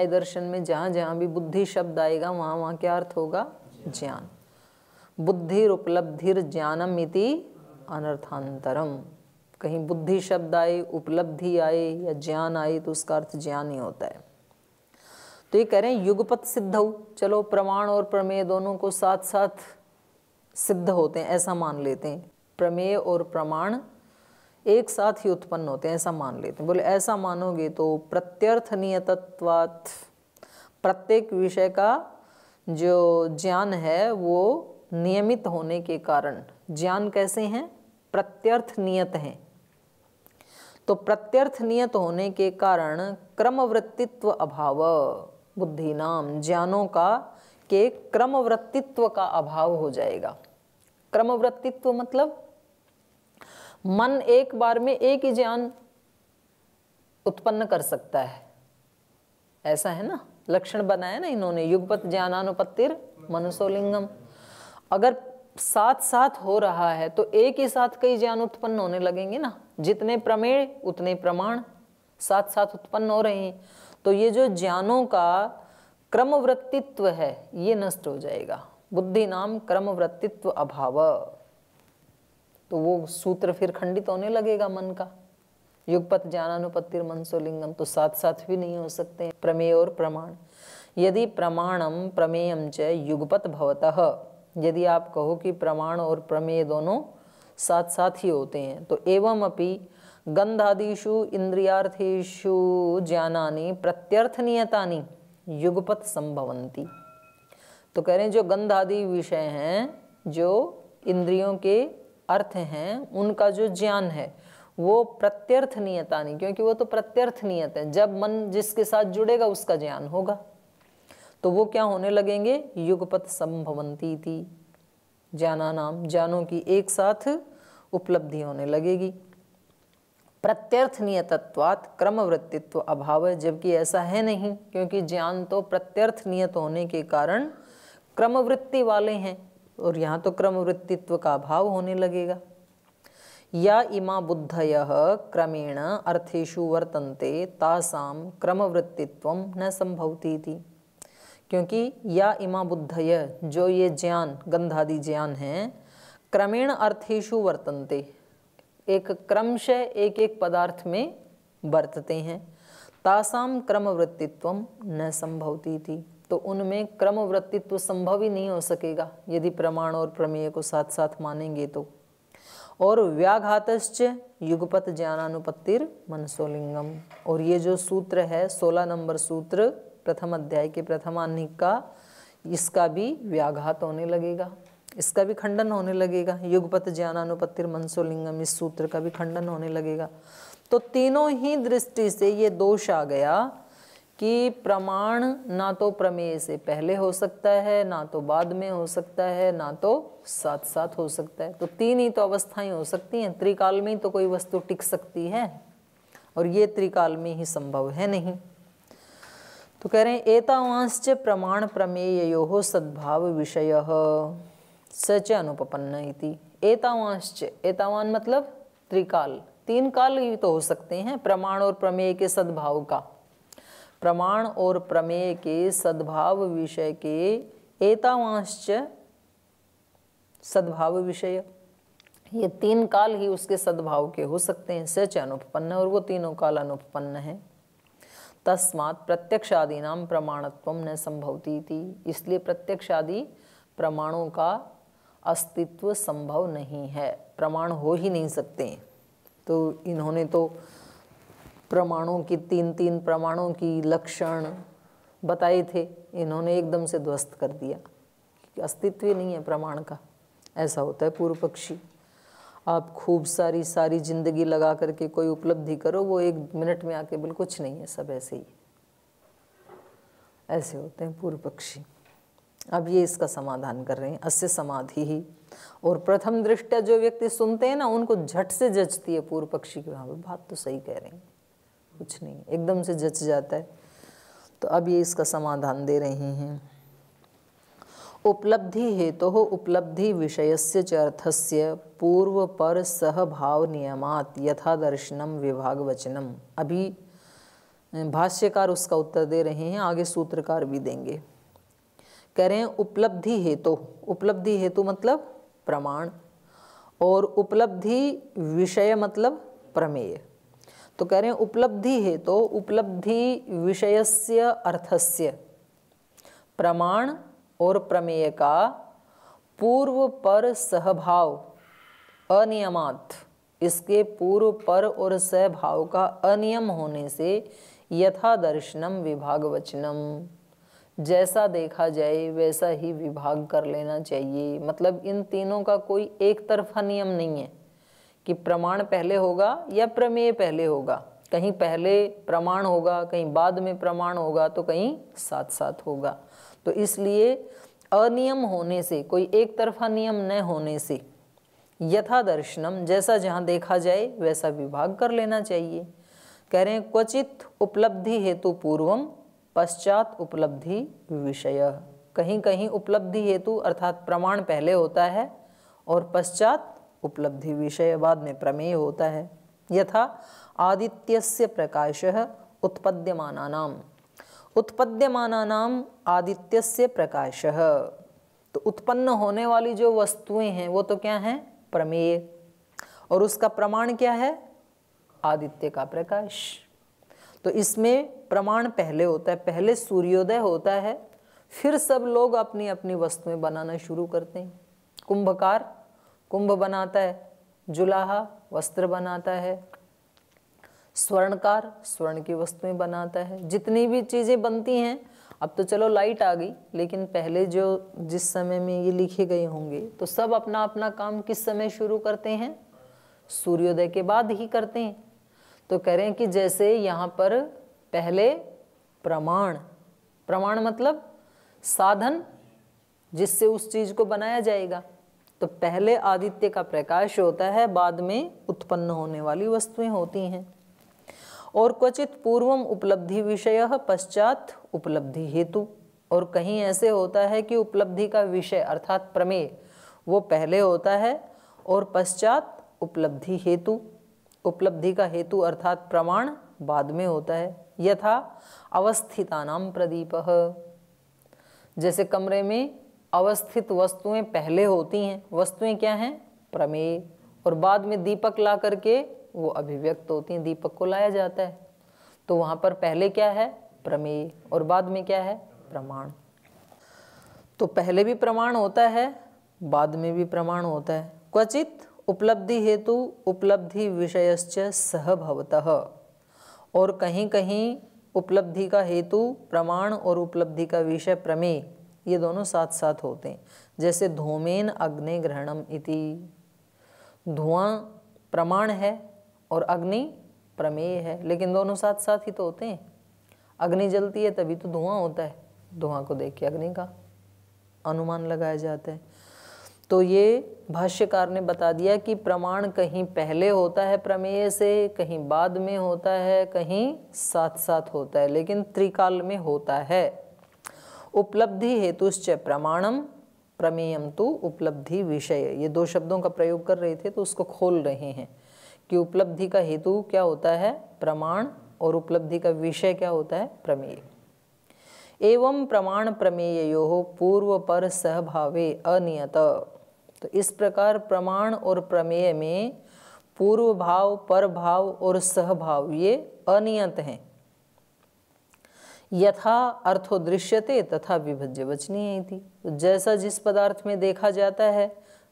न्याय दर्शन में जहाँ जहाँ भी बुद्धि शब्द आएगा वहाँ वहाँ क्या अर्थ होगा ज्ञान बुद्धि उपलब्धिर ज्ञानम इति अनर्थांतरम कहीं बुद्धि शब्द आए उपलब्धि आए या ज्ञान आए तो उसका अर्थ ज्ञान ही होता है तो ये कह रहे हैं युगपत सिद्ध हो चलो प्रमाण और प्रमेय दोनों को साथ साथ सिद्ध होते हैं ऐसा मान लेते हैं प्रमेय और प्रमाण एक साथ ही उत्पन्न होते हैं ऐसा मान लेते हैं बोले ऐसा मानोगे तो प्रत्यर्थ नियतत्वात् प्रत्येक विषय का जो ज्ञान है वो नियमित होने के कारण ज्ञान कैसे हैं प्रत्यर्थ नियत हैं तो प्रत्यर्थ नियत होने के कारण क्रमवृत्तित्व अभाव बुद्धि नाम ज्ञानों का के क्रमवृत्तित्व का अभाव हो जाएगा क्रमवृत्तित्व मतलब मन एक बार में एक ही ज्ञान उत्पन्न कर सकता है ऐसा है ना लक्षण बनाया ना इन्होंने युगपत ज्ञानानुपत्तिर मनुसोलिंगम अगर साथ साथ हो रहा है तो एक ही साथ कई ज्ञान उत्पन्न होने लगेंगे ना जितने प्रमेय उतने प्रमाण साथ साथ उत्पन्न हो रहे हैं तो ये जो ज्ञानों का क्रमवृत्तित्व है ये नष्ट हो जाएगा बुद्धि नाम क्रमवृत्तित्व अभाव तो वो सूत्र फिर खंडित होने लगेगा मन का युगपत ज्ञानानुपत्तिर मनसोलिंगम तो साथ साथ भी नहीं हो सकते हैं प्रमेय और प्रमाण यदि प्रमाणम प्रमेयम च युगपत भवत यदि आप कहो कि प्रमाण और प्रमेय दोनों साथ साथ ही होते हैं तो एवं अपि गंधादिषु इंद्रियार्थेषु ज्ञानानि प्रत्यर्थनीयता युगपत संभवंती तो कह रहे हैं जो गंधादि विषय हैं जो इंद्रियों के अर्थ हैं उनका जो ज्ञान है वो प्रत्यर्थ नियता नहीं क्योंकि वो तो प्रत्यर्थ नियत है जब मन जिसके साथ जुड़ेगा उसका ज्ञान होगा तो वो क्या होने लगेंगे युगपत संभवंती थी ज्ञाना नाम ज्ञानों की एक साथ उपलब्धि होने लगेगी प्रत्यर्थ नियतत्वात् क्रमवृत्तित्व अभाव है जबकि ऐसा है नहीं क्योंकि ज्ञान तो प्रत्यर्थ नियत होने के कारण क्रमवृत्ति वाले हैं और यहाँ तो क्रम वृत्तित्व का अभाव होने लगेगा या इमा बुद्धय क्रमेण अर्थेशु वर्तन्ते तासाम वृत्तित्व न संभवती थी क्योंकि या इमा बुद्धय जो ये ज्ञान गंधादि ज्ञान हैं क्रमेण अर्थेशु वर्तन्ते एक क्रमशः एक एक पदार्थ में वर्तते हैं तासाम वृत्तित्व न संभवती थी तो उनमें वृत्तित्व संभव ही नहीं हो सकेगा यदि प्रमाण और प्रमेय को साथ साथ मानेंगे तो और व्याघात युगपत ज्ञानानुपत्तिर मनसोलिंगम और ये जो सूत्र है सोलह नंबर सूत्र प्रथम अध्याय के प्रथमानिक का इसका भी व्याघात होने लगेगा इसका भी खंडन होने लगेगा युगपत ज्ञानानुपत्तिर मनसोलिंगम इस सूत्र का भी खंडन होने लगेगा तो तीनों ही दृष्टि से ये दोष आ गया कि प्रमाण ना तो प्रमेय से पहले हो सकता है ना तो बाद में हो सकता है ना तो साथ साथ हो सकता है तो तीन ही तो अवस्थाएं हो सकती हैं त्रिकाल में ही तो कोई वस्तु टिक सकती है और ये त्रिकाल में ही संभव है नहीं तो कह रहे हैं एतावांश प्रमाण प्रमेय हो सद्भाव विषय सच अनुपन्न एतावांश एतावांश्च एतावान मतलब त्रिकाल तीन काल ही तो हो सकते हैं प्रमाण और प्रमेय के सद्भाव का प्रमाण और प्रमेय के सद्भाव विषय के एतावांश्च सद्भाव विषय ये तीन काल ही उसके सद्भाव के हो सकते हैं सच अनुपन्न और वो तीनों काल अनुपन्न है तस्मात् प्रत्यक्ष आदि नाम प्रमाणत्व न संभवती थी इसलिए प्रत्यक्ष आदि प्रमाणों का अस्तित्व संभव नहीं है प्रमाण हो ही नहीं सकते तो इन्होंने तो प्रमाणों की तीन तीन प्रमाणों की लक्षण बताए थे इन्होंने एकदम से ध्वस्त कर दिया अस्तित्व ही नहीं है प्रमाण का ऐसा होता है पूर्व पक्षी आप खूब सारी सारी जिंदगी लगा करके कोई उपलब्धि करो वो एक मिनट में आके बिल्कुल कुछ नहीं है सब ऐसे ही ऐसे होते हैं पूर्व पक्षी अब ये इसका समाधान कर रहे हैं अस्य समाधि ही और प्रथम दृष्टया जो व्यक्ति सुनते हैं ना उनको झट से जचती है पूर्व पक्षी की वहाँ पर बात तो सही कह रहे हैं कुछ नहीं एकदम से जच जाता है तो अब ये इसका समाधान दे रहे हैं उपलब्धि हेतु तो उपलब्धि विषय से से पूर्व पर सहभाव नियमात दर्शनम विभाग वचनम अभी भाष्यकार उसका उत्तर दे रहे हैं आगे सूत्रकार भी देंगे कह रहे हैं उपलब्धि हेतु तो, उपलब्धि हेतु तो मतलब प्रमाण और उपलब्धि विषय मतलब प्रमेय तो कह रहे हैं उपलब्धि है तो उपलब्धि विषयस्य अर्थस्य प्रमाण और प्रमेय का पूर्व पर सहभाव अनियमात इसके पूर्व पर और सहभाव का अनियम होने से यथा दर्शनम विभाग वचनम जैसा देखा जाए वैसा ही विभाग कर लेना चाहिए मतलब इन तीनों का कोई एक तरफा नियम नहीं है कि प्रमाण पहले होगा या प्रमेय पहले होगा कहीं पहले प्रमाण होगा कहीं बाद में प्रमाण होगा तो कहीं साथ साथ होगा तो इसलिए अनियम होने से कोई एक तरफा नियम न होने से यथा दर्शनम जैसा जहाँ देखा जाए वैसा विभाग कर लेना चाहिए कह रहे हैं क्वचित उपलब्धि हेतु पूर्वम पश्चात उपलब्धि विषय कहीं कहीं उपलब्धि हेतु अर्थात प्रमाण पहले होता है और पश्चात उपलब्धि विषयवाद में प्रमेय होता है यथा आदित्यस्य प्रकाशः उत्पद्यमानानाम उत्पद्यमानानाम आदित्यस्य प्रकाशः तो उत्पन्न होने वाली जो वस्तुएं हैं वो तो क्या हैं प्रमेय और उसका प्रमाण क्या है आदित्य का प्रकाश तो इसमें प्रमाण पहले होता है पहले सूर्योदय होता है फिर सब लोग अपनी अपनी वस्तुएं बनाना शुरू करते हैं कुंभकार कुंभ बनाता है जुलाहा वस्त्र बनाता है स्वर्णकार स्वर्ण की वस्तुएं बनाता है जितनी भी चीज़ें बनती हैं अब तो चलो लाइट आ गई लेकिन पहले जो जिस समय में ये लिखे गए होंगे तो सब अपना अपना काम किस समय शुरू करते हैं सूर्योदय के बाद ही करते हैं तो कह रहे हैं कि जैसे यहाँ पर पहले प्रमाण प्रमाण मतलब साधन जिससे उस चीज़ को बनाया जाएगा तो पहले आदित्य का प्रकाश होता है बाद में उत्पन्न होने वाली वस्तुएं होती हैं और क्वचित पूर्वम उपलब्धि विषय पश्चात उपलब्धि हेतु और कहीं ऐसे होता है कि उपलब्धि का विषय अर्थात प्रमेय वो पहले होता है और पश्चात उपलब्धि हेतु उपलब्धि का हेतु अर्थात प्रमाण बाद में होता है यथा अवस्थिता नाम प्रदीप जैसे कमरे में अवस्थित वस्तुएं पहले होती हैं वस्तुएं क्या हैं प्रमेय और बाद में दीपक ला करके वो अभिव्यक्त होती हैं दीपक को लाया जाता है तो वहाँ पर पहले क्या है प्रमेय और बाद में क्या है प्रमाण तो पहले भी प्रमाण होता है बाद में भी प्रमाण होता है क्वचित उपलब्धि हेतु उपलब्धि विषयश्च सहभवतः और कहीं कहीं उपलब्धि का हेतु प्रमाण और उपलब्धि का विषय प्रमेय ये दोनों साथ साथ होते हैं जैसे धूमेन अग्नि ग्रहणम इति धुआं प्रमाण है और अग्नि प्रमेय है लेकिन दोनों साथ साथ ही तो होते हैं अग्नि जलती है तभी तो धुआं होता है धुआं को देख के अग्नि का अनुमान लगाया जाता है तो ये भाष्यकार ने बता दिया कि प्रमाण कहीं पहले होता है प्रमेय से कहीं बाद में होता है कहीं साथ साथ होता है लेकिन त्रिकाल में होता है उपलब्धि हेतु प्रमाणम प्रमेयम तो उपलब्धि विषय ये दो शब्दों का प्रयोग कर रहे थे तो उसको खोल रहे हैं कि उपलब्धि का हेतु क्या होता है प्रमाण और उपलब्धि का विषय क्या होता है प्रमेय एवं प्रमाण प्रमेय यो पूर्व पर सहभावे अनियत तो इस प्रकार प्रमाण और प्रमेय में पूर्व भाव पर भाव और सहभाव ये अनियत हैं यथा अर्थो दृश्यते तथा विभज्य वचनीय थी तो जैसा जिस पदार्थ में देखा जाता है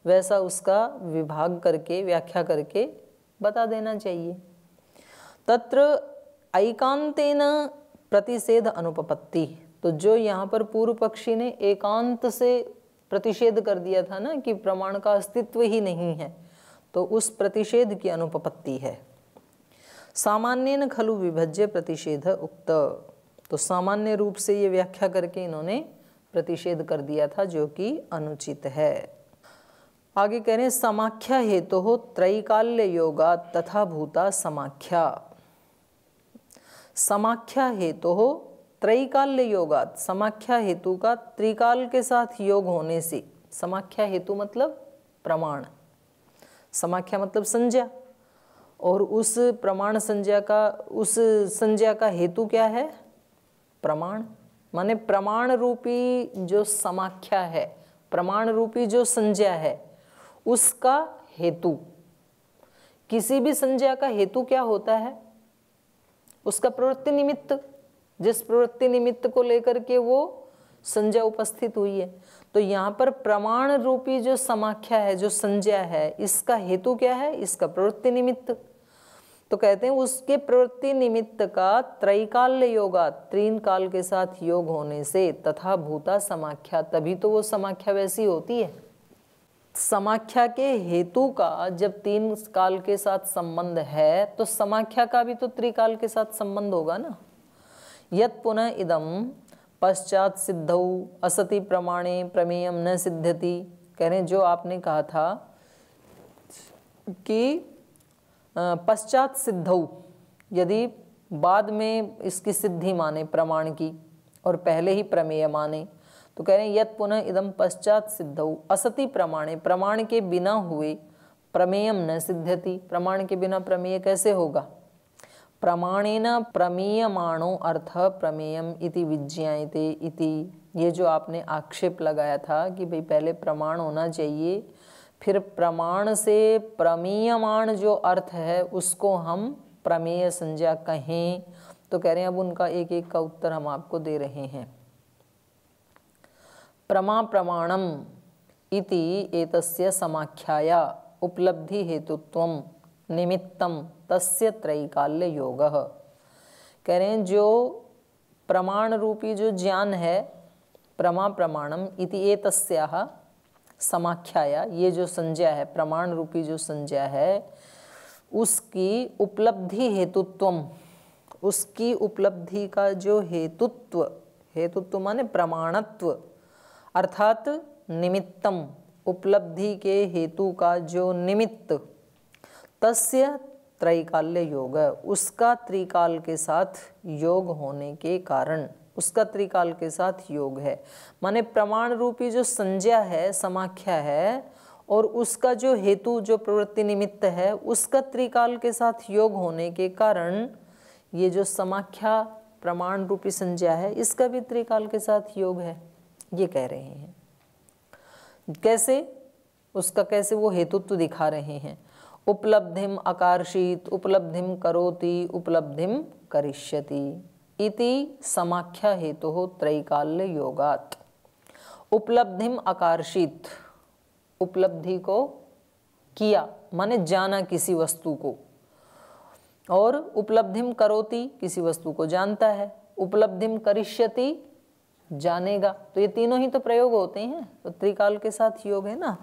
वैसा उसका विभाग करके व्याख्या करके बता देना चाहिए तत्र ऐकांतेन प्रतिषेध अनुपपत्ति तो जो यहाँ पर पूर्व पक्षी ने एकांत से प्रतिषेध कर दिया था ना कि प्रमाण का अस्तित्व ही नहीं है तो उस प्रतिषेध की अनुपपत्ति है सामान्य खलु विभज्य प्रतिषेध उक्त तो सामान्य रूप से ये व्याख्या करके इन्होंने प्रतिषेध कर दिया था जो कि अनुचित है आगे कह रहे हैं समाख्या हेतु तो हो त्रैकाल्य योगा तथा भूता समाख्या समाख्या हेतु तो त्रैकाल्य योगा समाख्या हेतु का त्रिकाल के साथ योग होने से समाख्या हेतु मतलब प्रमाण समाख्या मतलब संज्ञा और उस प्रमाण संज्ञा का उस संज्ञा का हेतु क्या है प्रमाण माने प्रमाण रूपी जो समाख्या है प्रमाण रूपी जो संज्ञा है उसका हेतु किसी भी संज्ञा का हेतु क्या होता है उसका प्रवृत्ति निमित्त जिस प्रवृत्ति निमित्त को लेकर के वो संज्ञा उपस्थित हुई है तो यहाँ पर प्रमाण रूपी जो समाख्या है जो संज्ञा है इसका हेतु क्या है इसका प्रवृत्ति निमित्त तो कहते हैं उसके प्रवृत्ति निमित्त का त्रैकाल्य योगा त्रीन काल के साथ योग होने से तथा भूता समाख्या तभी तो वो समाख्या वैसी होती है समाख्या के हेतु का जब तीन काल के साथ संबंध है तो समाख्या का भी तो त्रिकाल के साथ संबंध होगा ना यत पुनः इदम पश्चात सिद्धौ असति प्रमाणे प्रमेयम न सिद्धति कह रहे जो आपने कहा था कि पश्चात सिद्धौ यदि बाद में इसकी सिद्धि माने प्रमाण की और पहले ही प्रमेय माने तो कह रहे हैं यत पुनः इदम पश्चात सिद्धौ असति प्रमाणे प्रमाण के बिना हुए प्रमेयम न सिद्ध्यति प्रमाण के बिना प्रमेय कैसे होगा प्रमाणे न प्रमेयमाणो अर्थ प्रमेयम इति विज्ञाते इति ये जो आपने आक्षेप लगाया था कि भाई पहले प्रमाण होना चाहिए फिर प्रमाण से प्रमेयमाण जो अर्थ है उसको हम प्रमेय संज्ञा कहें तो कह रहे हैं अब उनका एक एक का उत्तर हम आपको दे रहे हैं प्रमा प्रमाणम इति एतस्य समाख्याया उपलब्धि हेतुत्व निमित्तम तस्य त्रैकाल्य योग कह रहे हैं जो प्रमाण रूपी जो ज्ञान है प्रमा प्रमाणम इति एतस्याह समाख्याया ये जो संज्ञा है प्रमाण रूपी जो संज्ञा है उसकी उपलब्धि हेतुत्व उसकी उपलब्धि का जो हेतुत्व हेतुत्व माने प्रमाणत्व अर्थात निमित्तम उपलब्धि के हेतु का जो निमित्त तस्य त्रैकाल्य योग उसका त्रिकाल के साथ योग होने के कारण उसका त्रिकाल के साथ योग है माने प्रमाण रूपी जो संज्ञा है समाख्या है और उसका जो हेतु जो प्रवृत्ति निमित्त है उसका त्रिकाल के साथ योग होने के कारण ये जो समाख्या प्रमाण रूपी संज्ञा है इसका भी त्रिकाल के साथ योग है ये कह रहे हैं कैसे उसका कैसे वो हेतुत्व दिखा रहे हैं उपलब्धिम आकर्षित उपलब्धिम करोति उपलब्धिम करिष्यति इति समाख्या हेतु तो त्रैकाल्य योगात उपलब्धिम आकर्षित उपलब्धि को किया माने जाना किसी वस्तु को और उपलब्धिम करोति किसी वस्तु को जानता है उपलब्धिम करिष्यति जानेगा तो ये तीनों ही तो प्रयोग होते हैं तो त्रिकाल के साथ योग है ना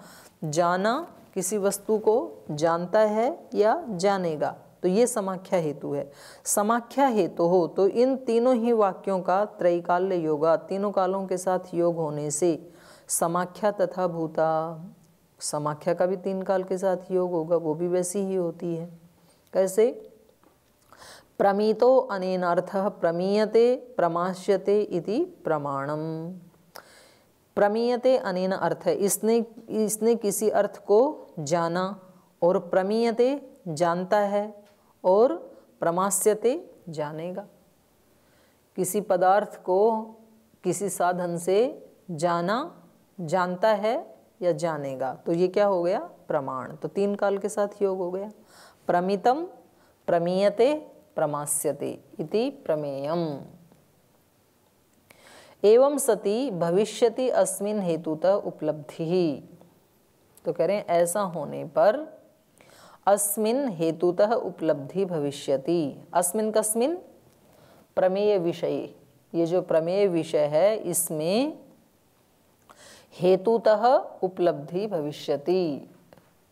जाना किसी वस्तु को जानता है या जानेगा तो ये समाख्या हेतु है समाख्या हेतु हो तो इन तीनों ही वाक्यों का त्रैकाल्य योगा तीनों कालों के साथ योग होने से समाख्या तथा भूता समाख्या का भी तीन काल के साथ योग होगा वो भी वैसी ही होती है कैसे प्रमीतो अनेन अर्थ प्रमीयते प्रमाश्यते इति प्रमाणम प्रमीयते अनेन अर्थ इसने इसने किसी अर्थ को जाना और प्रमीयते जानता है और प्रमास्यते जानेगा किसी पदार्थ को किसी साधन से जाना जानता है या जानेगा तो ये क्या हो गया प्रमाण तो तीन काल के साथ योग हो गया प्रमितम प्रमीयते प्रमास्यते इति प्रमेयम एवं सति भविष्यति अस्मिन हेतुतः उपलब्धि तो कह रहे हैं ऐसा होने पर अस्मिन हेतुतः उपलब्धि भविष्यति अस्मिन कस्मिन प्रमेय विषय ये जो प्रमेय विषय है इसमें हेतुतः उपलब्धि भविष्यति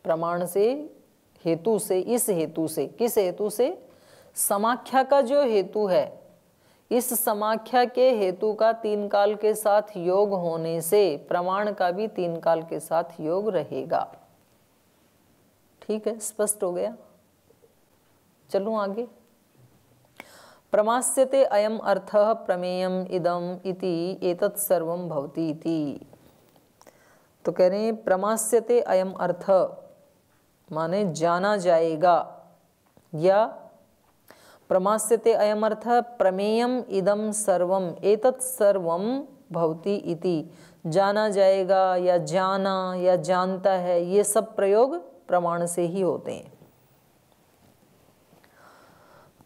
प्रमाण से हेतु से इस हेतु से किस हेतु से समाख्या का जो हेतु है इस समाख्या के हेतु का तीन काल के साथ योग होने से प्रमाण का भी तीन काल के साथ योग रहेगा ठीक है स्पष्ट हो गया चलो आगे प्रमास्यते अयम अर्थ प्रमेयम इदम इति एतत् सर्वम भवति इति तो कह रहे हैं प्रमास्यते अयम अर्थ माने जाना जाएगा या प्रमास्यते अयम अर्थ प्रमेयम इदम सर्वम एतत् सर्व भवति इति जाना जाएगा या जाना या जानता है ये सब प्रयोग प्रमाण से ही होते हैं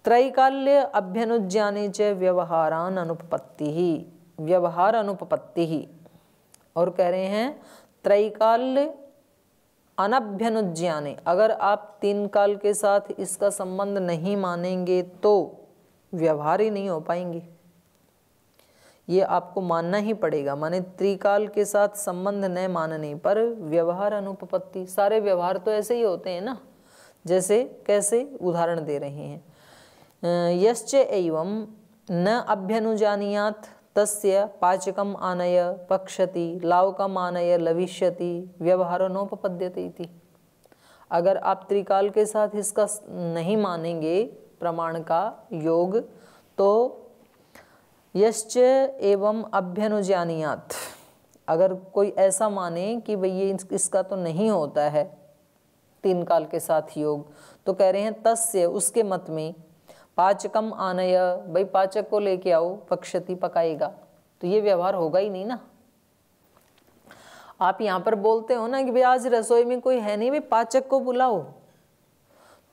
त्रैकाल्य अभ्यनुज्ञाने च व्यवहारान अनुपत्ति ही व्यवहार अनुपत्ति ही और कह रहे हैं त्रैकाल्य अनभ्यनुज्ञाने अगर आप तीन काल के साथ इसका संबंध नहीं मानेंगे तो व्यवहार ही नहीं हो पाएंगे ये आपको मानना ही पड़ेगा माने त्रिकाल के साथ संबंध न मानने पर व्यवहार अनुपपत्ति सारे व्यवहार तो ऐसे ही होते हैं ना जैसे कैसे उदाहरण दे रहे हैं यश्च एवं न अभ्यनुजानियात तस्य पाचकम आनय पक्षति लावकम आनय लविष्यति व्यवहार व्यवहारोनोपपद्यते अगर आप त्रिकाल के साथ इसका नहीं मानेंगे प्रमाण का योग तो यश्च एवं अभ्यनुजानियात अगर कोई ऐसा माने कि भई ये इसका तो नहीं होता है तीन काल के साथ योग तो कह रहे हैं तस्य उसके मत में पाचकम आनय भाई पाचक को लेके आओ पक्षति पकाएगा तो ये व्यवहार होगा ही नहीं ना आप यहाँ पर बोलते हो ना कि भाई आज रसोई में कोई है नहीं भाई पाचक को बुलाओ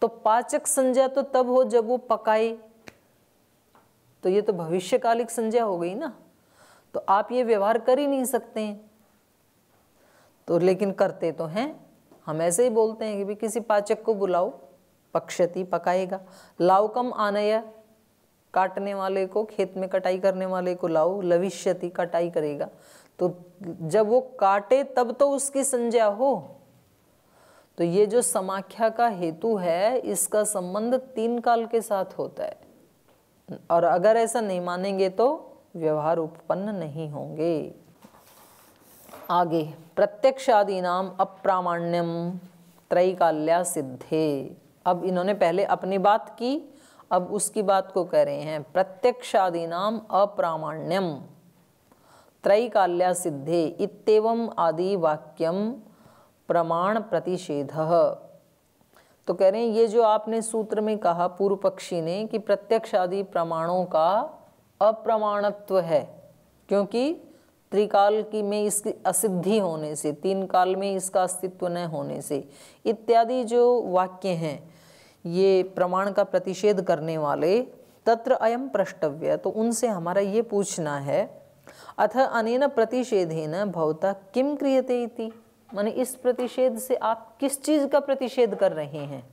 तो पाचक संज्ञा तो तब हो जब वो पकाए तो ये तो भविष्यकालिक संज्ञा हो गई ना तो आप ये व्यवहार कर ही नहीं सकते हैं तो लेकिन करते तो हैं हम ऐसे ही बोलते हैं कि भी किसी पाचक को बुलाओ पक्षति पकाएगा लाओ कम आनय काटने वाले को खेत में कटाई करने वाले को लाओ लविष्यति कटाई करेगा तो जब वो काटे तब तो उसकी संज्ञा हो तो ये जो समाख्या का हेतु है इसका संबंध तीन काल के साथ होता है और अगर ऐसा नहीं मानेंगे तो व्यवहार उत्पन्न नहीं होंगे आगे प्रत्यक्षादीनाम अप्रामाण्यम त्रैकाल्या सिद्धे अब इन्होंने पहले अपनी बात की अब उसकी बात को कह रहे हैं प्रत्यक्षादीनाम अप्रामाण्यम त्रैकाल्या सिद्धे इतव आदि वाक्यम प्रमाण प्रतिषेध तो कह रहे हैं ये जो आपने सूत्र में कहा पूर्व पक्षी ने कि प्रत्यक्ष आदि प्रमाणों का अप्रमाणत्व है क्योंकि त्रिकाल की में इसकी असिद्धि होने से तीन काल में इसका अस्तित्व न होने से इत्यादि जो वाक्य हैं ये प्रमाण का प्रतिषेध करने वाले तत्र अयम प्रष्टव्य तो उनसे हमारा ये पूछना है अथ अनेन प्रतिषेधेन भवता किम क्रियते इति माने इस प्रतिषेध से आप किस चीज़ का प्रतिषेध कर रहे हैं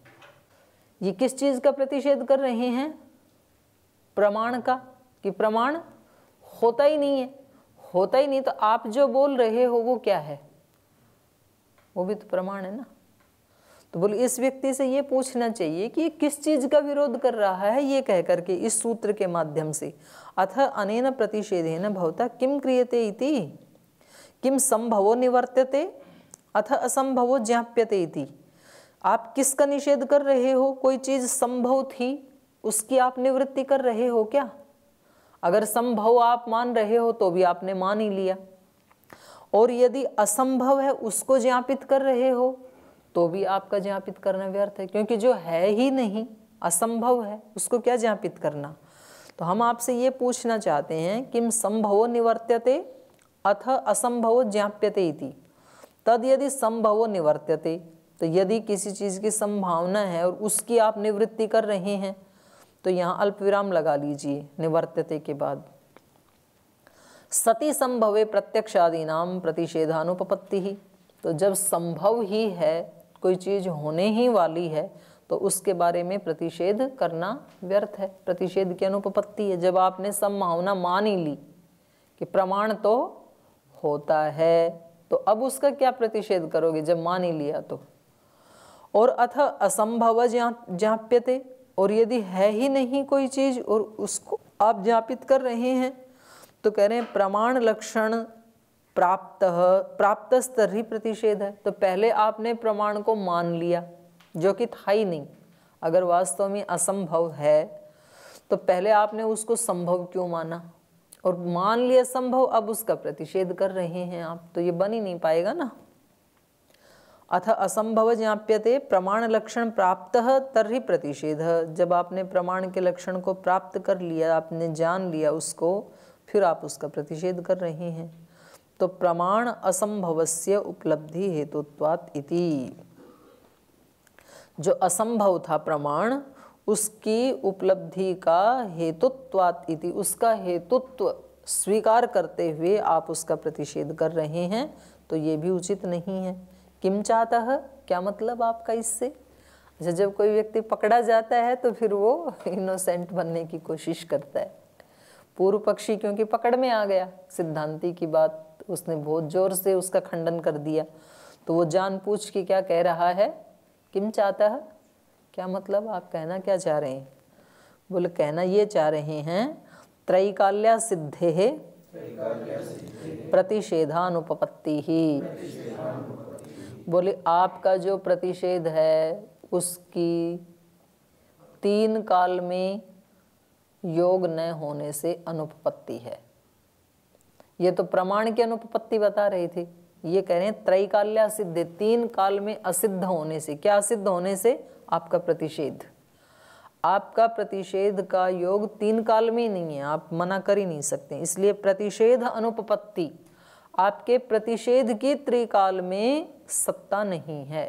ये किस चीज़ का प्रतिषेध कर रहे हैं प्रमाण का कि प्रमाण होता ही नहीं है होता ही नहीं तो आप जो बोल रहे हो वो क्या है वो भी तो प्रमाण है ना तो बोले इस व्यक्ति से ये पूछना चाहिए कि किस चीज़ का विरोध कर रहा है ये कह करके इस सूत्र के माध्यम से अथ अनेन प्रतिषेधेन भवता किम क्रियते इति किम संभवो निवर्त्यते अथ असंभवो ज्ञाप्यते इति आप किसका निषेध कर रहे हो कोई चीज़ संभव थी उसकी आप निवृत्ति कर रहे हो क्या अगर संभव आप मान रहे हो तो भी आपने मान ही लिया और यदि असंभव है उसको ज्ञापित कर रहे हो तो भी आपका ज्ञापित करना व्यर्थ है क्योंकि जो है ही नहीं असंभव है उसको क्या ज्ञापित करना तो हम आपसे ये पूछना चाहते हैं कि संभव निवर्त्यते अथ असंभव ज्ञाप्यते इति तद यदि संभव निवर्त्यते तो यदि किसी चीज़ की संभावना है और उसकी आप निवृत्ति कर रहे हैं तो यहाँ अल्प विराम लगा लीजिए निवर्त्यते के बाद सती संभवे प्रत्यक्ष आदि नाम प्रतिषेधानुपत्ति ही तो जब संभव ही है कोई चीज़ होने ही वाली है तो उसके बारे में प्रतिषेध करना व्यर्थ है प्रतिषेध की अनुपत्ति है जब आपने संभावना मान ही ली कि प्रमाण तो होता है तो अब उसका क्या प्रतिषेध करोगे जब मान ही लिया तो और अथ असंभव जाप्यते और यदि है ही नहीं कोई चीज और उसको आप ज्ञापित कर रहे हैं तो कह रहे हैं प्रमाण लक्षण प्राप्त प्राप्त स्तर ही प्रतिषेध है तो पहले आपने प्रमाण को मान लिया जो कि था ही नहीं अगर वास्तव में असंभव है तो पहले आपने उसको संभव क्यों माना और मान लिया संभव अब उसका प्रतिषेध कर रहे हैं आप तो ये बन ही नहीं पाएगा ना अथ असंभव ज्ञाप्यते प्रमाण लक्षण प्राप्त ही प्रतिषेध जब आपने प्रमाण के लक्षण को प्राप्त कर लिया आपने जान लिया उसको फिर आप उसका प्रतिषेध कर रहे हैं तो प्रमाण असंभव से उपलब्धि हेतुत्वात् इति जो असंभव था प्रमाण उसकी उपलब्धि का हेतुत्वात इति उसका हेतुत्व स्वीकार करते हुए आप उसका प्रतिषेध कर रहे हैं तो ये भी उचित नहीं है किम चाहता है क्या मतलब आपका इससे अच्छा जब कोई व्यक्ति पकड़ा जाता है तो फिर वो इनोसेंट बनने की कोशिश करता है पूर्व पक्षी क्योंकि पकड़ में आ गया सिद्धांति की बात उसने बहुत जोर से उसका खंडन कर दिया तो वो जान पूछ के क्या कह रहा है किम चाहता है क्या मतलब आप कहना क्या चाह रहे हैं बोले कहना ये चाह रहे हैं त्रैकाल्या सिद्धे है प्रतिषेधानुपत्ति ही बोले आपका जो प्रतिषेध है उसकी तीन काल में योग न होने से अनुपपत्ति है ये तो प्रमाण की अनुपपत्ति बता रही थी ये कह रहे हैं त्रैकाल्या सिद्ध तीन काल में असिद्ध होने से क्या असिद्ध होने से आपका प्रतिषेध आपका प्रतिषेध का योग तीन काल में ही नहीं है आप मना कर ही नहीं सकते इसलिए प्रतिषेध अनुपपत्ति आपके प्रतिषेध की त्रिकाल में सत्ता नहीं है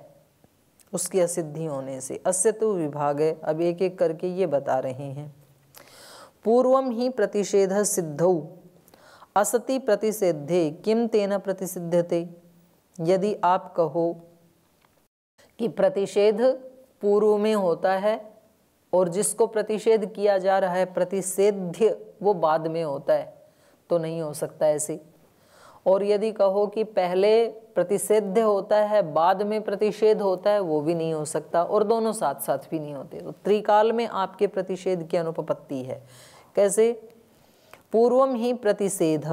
उसकी असिद्धि होने से अस्य तो विभाग है अब एक एक करके ये बता रहे हैं पूर्वम ही प्रतिषेध सिद्धौ असति प्रतिषेधे किम तेना प्रतिषिध्यते यदि आप कहो कि प्रतिषेध पूर्व में होता है और जिसको प्रतिषेध किया जा रहा है प्रतिषेध्य वो बाद में होता है तो नहीं हो सकता ऐसी और यदि कहो कि पहले प्रतिषेध होता है बाद में प्रतिषेध होता है वो भी नहीं हो सकता और दोनों साथ साथ भी नहीं होते तो त्रिकाल में आपके प्रतिषेध की अनुपपत्ति है कैसे पूर्वम ही प्रतिषेध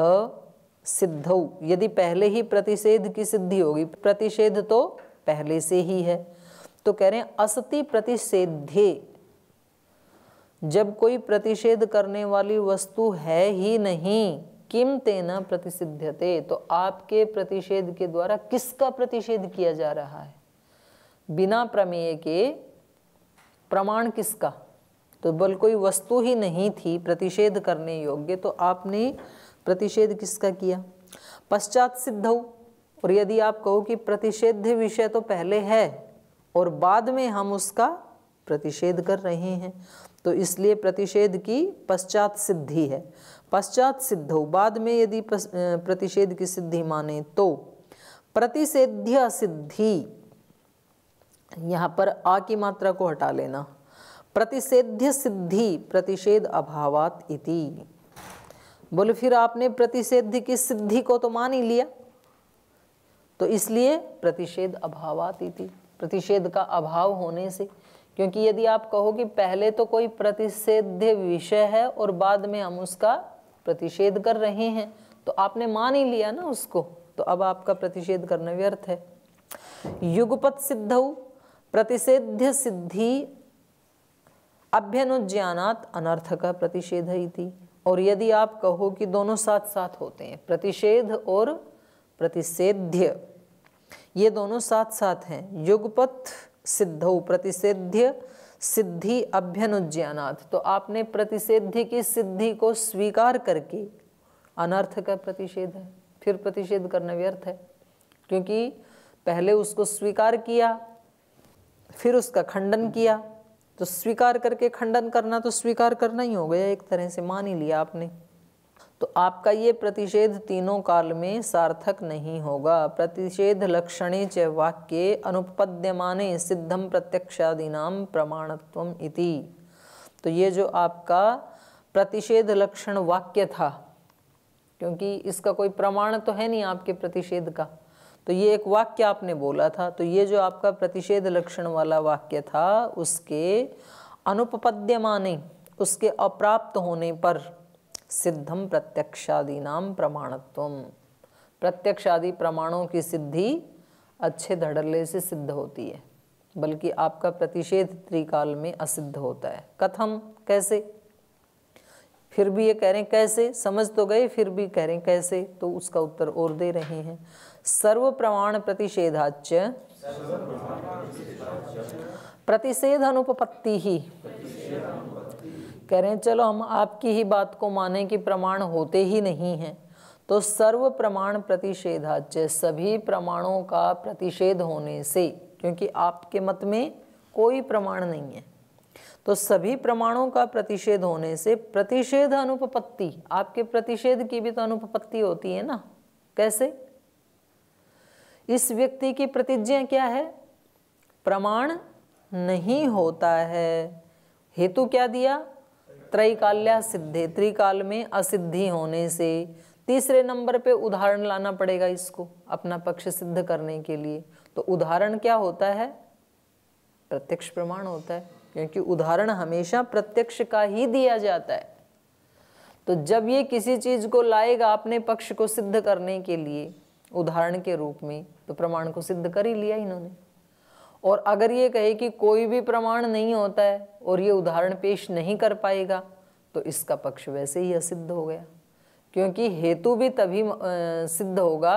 सिद्धौ यदि पहले ही प्रतिषेध की सिद्धि होगी प्रतिषेध तो पहले से ही है तो कह रहे हैं असति प्रतिषेधे जब कोई प्रतिषेध करने वाली वस्तु है ही नहीं किम तेना प्रतिषिध्यते तो आपके प्रतिषेध के द्वारा किसका प्रतिषेध किया जा रहा है बिना प्रमेय के प्रमाण किसका तो बल कोई वस्तु ही नहीं थी प्रतिषेध करने योग्य तो आपने प्रतिषेध किसका किया पश्चात सिद्ध हो और यदि आप कहो कि प्रतिषेध विषय तो पहले है और बाद में हम उसका प्रतिषेध कर रहे हैं तो इसलिए प्रतिषेध की पश्चात सिद्धि है पश्चात सिद्ध हो बाद में यदि प्रतिषेध की सिद्धि माने तो प्रतिषेध्य सिद्धि यहाँ पर आ की मात्रा को हटा लेना प्रतिषेध्य सिद्धि प्रतिषेध अभावात इति बोले फिर आपने प्रतिषेध की सिद्धि को तो मान ही लिया तो इसलिए प्रतिषेध अभावात इति प्रतिषेध का अभाव होने से क्योंकि यदि आप कहो कि पहले तो कोई प्रतिषेध विषय है और बाद में हम उसका प्रतिषेध कर रहे हैं तो आपने मान ही लिया ना उसको तो अब आपका प्रतिषेध करना व्यर्थ है युगपत सिद्ध प्रतिषेध सिद्धि अभ्यनुज्ञानात अनर्थ का प्रतिषेध इति और यदि आप कहो कि दोनों साथ साथ होते हैं प्रतिषेध और प्रतिषेध्य ये दोनों साथ साथ हैं युगपथ सिद्धौ प्रतिषेध्य सिद्धि अभ्यनुज्ञानाथ तो आपने प्रतिषेध्य की सिद्धि को स्वीकार करके अनर्थ का प्रतिषेध है फिर प्रतिषेध करना व्यर्थ है क्योंकि पहले उसको स्वीकार किया फिर उसका खंडन किया तो स्वीकार करके खंडन करना तो स्वीकार करना ही हो गया एक तरह से मान ही लिया आपने तो आपका ये प्रतिषेध तीनों काल में सार्थक नहीं होगा प्रतिषेध लक्षणे च वाक्य अनुपद्यमाने सिद्धम प्रत्यक्षादीनाम प्रमाणत्व इति तो ये जो आपका प्रतिषेध लक्षण वाक्य था क्योंकि इसका कोई प्रमाण तो है नहीं आपके प्रतिषेध का तो ये एक वाक्य आपने बोला था तो ये जो आपका प्रतिषेध लक्षण वाला वाक्य था उसके अनुपपद्यमाने उसके अप्राप्त होने पर सिद्धम नाम प्रमाणत्व प्रत्यक्षादि प्रमाणों की सिद्धि अच्छे धड़ल्ले से सिद्ध होती है बल्कि आपका प्रतिषेध त्रिकाल में असिद्ध होता है कथम कैसे फिर भी ये कह रहे हैं कैसे समझ तो गए फिर भी कह रहे हैं कैसे तो उसका उत्तर और दे रहे हैं सर्व प्रमाण प्रतिषेधाच प्रतिषेध अनुपपत्ति ही कह रहे हैं चलो हम आपकी ही बात को माने कि प्रमाण होते ही नहीं हैं तो सर्व प्रमाण प्रतिषेधाच्य सभी प्रमाणों का प्रतिषेध होने से क्योंकि आपके मत में कोई प्रमाण नहीं है तो सभी प्रमाणों का प्रतिषेध होने से प्रतिषेध अनुपपत्ति आपके प्रतिषेध की भी तो अनुपपत्ति होती है ना कैसे इस व्यक्ति की प्रतिज्ञा क्या है प्रमाण नहीं होता है हेतु क्या दिया त्रैकाल्या सिद्धे त्रिकाल में असिद्धि होने से तीसरे नंबर पे उदाहरण लाना पड़ेगा इसको अपना पक्ष सिद्ध करने के लिए तो उदाहरण क्या होता है प्रत्यक्ष प्रमाण होता है क्योंकि उदाहरण हमेशा प्रत्यक्ष का ही दिया जाता है तो जब ये किसी चीज को लाएगा अपने पक्ष को सिद्ध करने के लिए उदाहरण के रूप में तो प्रमाण को सिद्ध कर ही लिया इन्होंने और अगर ये कहे कि कोई भी प्रमाण नहीं होता है और ये उदाहरण पेश नहीं कर पाएगा तो इसका पक्ष वैसे ही असिद्ध हो गया क्योंकि हेतु भी तभी सिद्ध होगा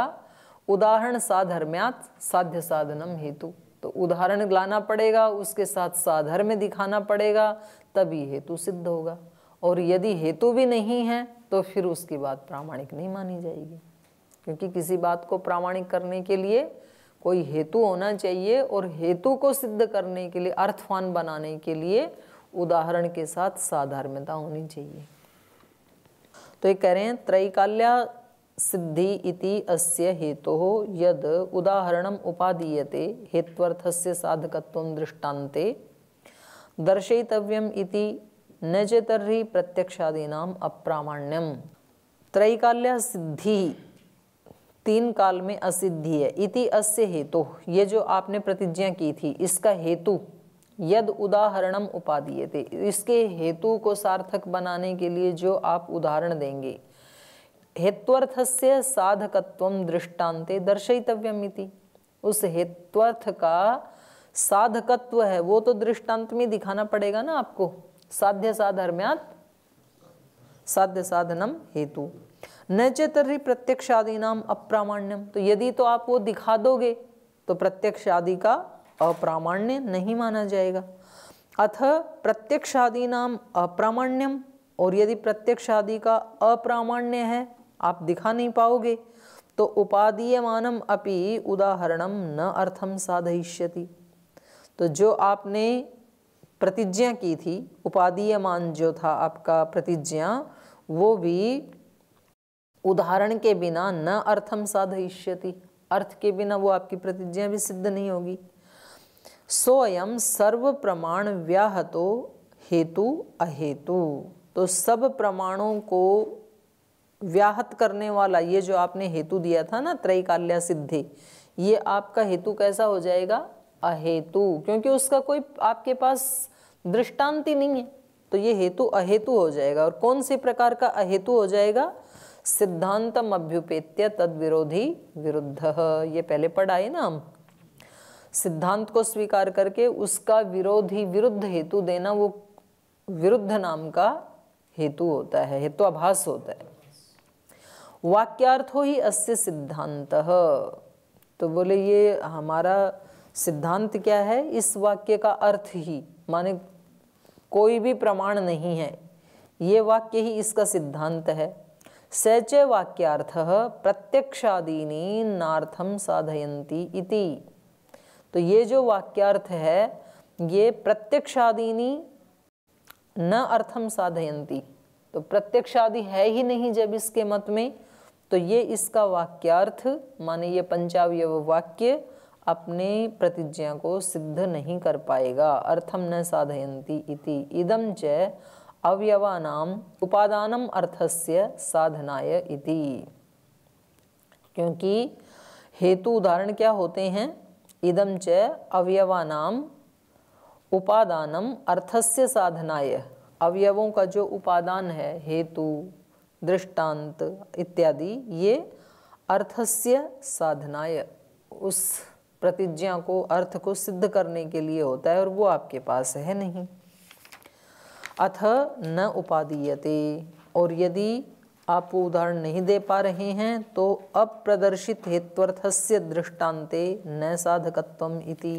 उदाहरण साधर्म्यात साध्य साधनम हेतु तो उदाहरण लाना पड़ेगा उसके साथ साधर्म दिखाना पड़ेगा तभी हेतु सिद्ध होगा और यदि हेतु भी नहीं है तो फिर उसकी बात प्रामाणिक नहीं मानी जाएगी क्योंकि किसी बात को प्रामाणिक करने के लिए कोई हेतु होना चाहिए और हेतु को सिद्ध करने के लिए अर्थवान बनाने के लिए उदाहरण के साथ साधारणता होनी चाहिए तो ये कह रहे हैं त्रैकाल्या सिद्धि इति अस्य हेतु यद उदाहरण उपादीयते से साधकत्व दृष्टानते दर्शितव्यम इति न जे तर्हि अप्रामाण्यम त्रैकाल्या सिद्धि तीन काल में असिद्धि है इति अस्य हेतु ये जो आपने प्रतिज्ञा की थी इसका हेतु यद उदाहरणम उपाधि थे इसके हेतु को सार्थक बनाने के लिए जो आप उदाहरण देंगे हेत्वर्थ से साधकत्व दृष्टानते दर्शितव्यमिति उस हेत्वर्थ का साधकत्व है वो तो दृष्टांत में दिखाना पड़ेगा ना आपको साध्य साधर्म्यात साध्य साधनम हेतु प्रत्यक्ष आदि नाम अप्रामाण्यम तो यदि तो आप वो दिखा दोगे तो प्रत्यक्ष आदि का अप्रामाण्य नहीं माना जाएगा अथ प्रत्यक्ष आदि नाम अप्रामाण्यम और यदि प्रत्यक्ष आदि का अप्रामाण्य है आप दिखा नहीं पाओगे तो उपादीयमानम अपि उदाहरणम न अर्थम साधयिष्यति तो जो आपने प्रतिज्ञा की थी उपादीयमान जो था आपका प्रतिज्ञा वो भी उदाहरण के बिना न अर्थम साधयिष्यति अर्थ के बिना वो आपकी प्रतिज्ञा भी सिद्ध नहीं होगी सोयम सर्व प्रमाण व्याहतो हेतु अहेतु तो सब प्रमाणों को व्याहत करने वाला ये जो आपने हेतु दिया था ना त्रैकाल्या सिद्धि ये आपका हेतु कैसा हो जाएगा अहेतु क्योंकि उसका कोई आपके पास दृष्टांति नहीं है तो ये हेतु अहेतु हो जाएगा और कौन से प्रकार का अहेतु हो जाएगा सिद्धांतम अभ्युपेत्य तद विरोधी विरुद्ध ये पहले पढ़ आए ना हम सिद्धांत को स्वीकार करके उसका विरोधी विरुद्ध हेतु देना वो विरुद्ध नाम का हेतु होता है हेतु आभास होता है वाक्यार्थो ही अस्य सिद्धांत तो बोले ये हमारा सिद्धांत क्या है इस वाक्य का अर्थ ही माने कोई भी प्रमाण नहीं है ये वाक्य ही इसका सिद्धांत है स च वाक्यार्थः प्रत्यक्षादीनी नार्थम साधयंती इति तो ये जो वाक्यार्थ है ये प्रत्यक्षादीनी न अर्थम साधयंती तो प्रत्यक्षादि है ही नहीं जब इसके मत में तो ये इसका वाक्यार्थ माने ये पंचावय वाक्य अपने प्रतिज्ञा को सिद्ध नहीं कर पाएगा अर्थम न साधयंती इति इदम च अवयवानाम उपादान अर्थस्य साधनाय इति क्योंकि हेतु उदाहरण क्या होते हैं इदम च अवयवानाम उपादान अर्थस्य साधनाय अवयवों का जो उपादान है हेतु दृष्टांत इत्यादि ये अर्थस्य साधनाय उस प्रतिज्ञा को अर्थ को सिद्ध करने के लिए होता है और वो आपके पास है नहीं अथ न उपादीयते और यदि आप उदाहरण नहीं दे पा रहे हैं तो अप्रदर्शित से दृष्टांते न साधकत्व इति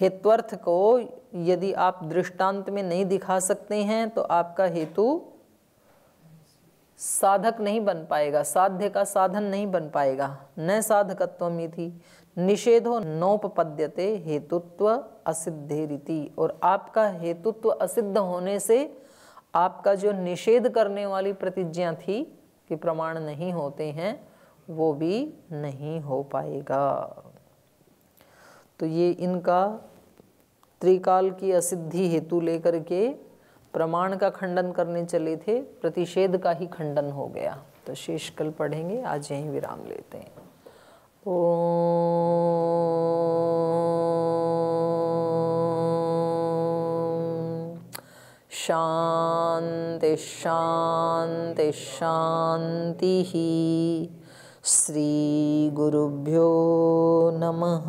हेत्वर्थ को यदि आप दृष्टांत में नहीं दिखा सकते हैं तो आपका हेतु साधक नहीं बन पाएगा साध्य का साधन नहीं बन पाएगा न साधकत्व इति निषेधो नोपपद्यते हेतुत्व असिद्धे रीति और आपका हेतुत्व असिद्ध होने से आपका जो निषेध करने वाली प्रतिज्ञा थी कि प्रमाण नहीं होते हैं वो भी नहीं हो पाएगा तो ये इनका त्रिकाल की असिद्धि हेतु लेकर के प्रमाण का खंडन करने चले थे प्रतिषेध का ही खंडन हो गया तो शेष कल पढ़ेंगे आज यहीं विराम लेते हैं शान्ति शान्ति शान्तिः श्रीगुरुभ्यो नमः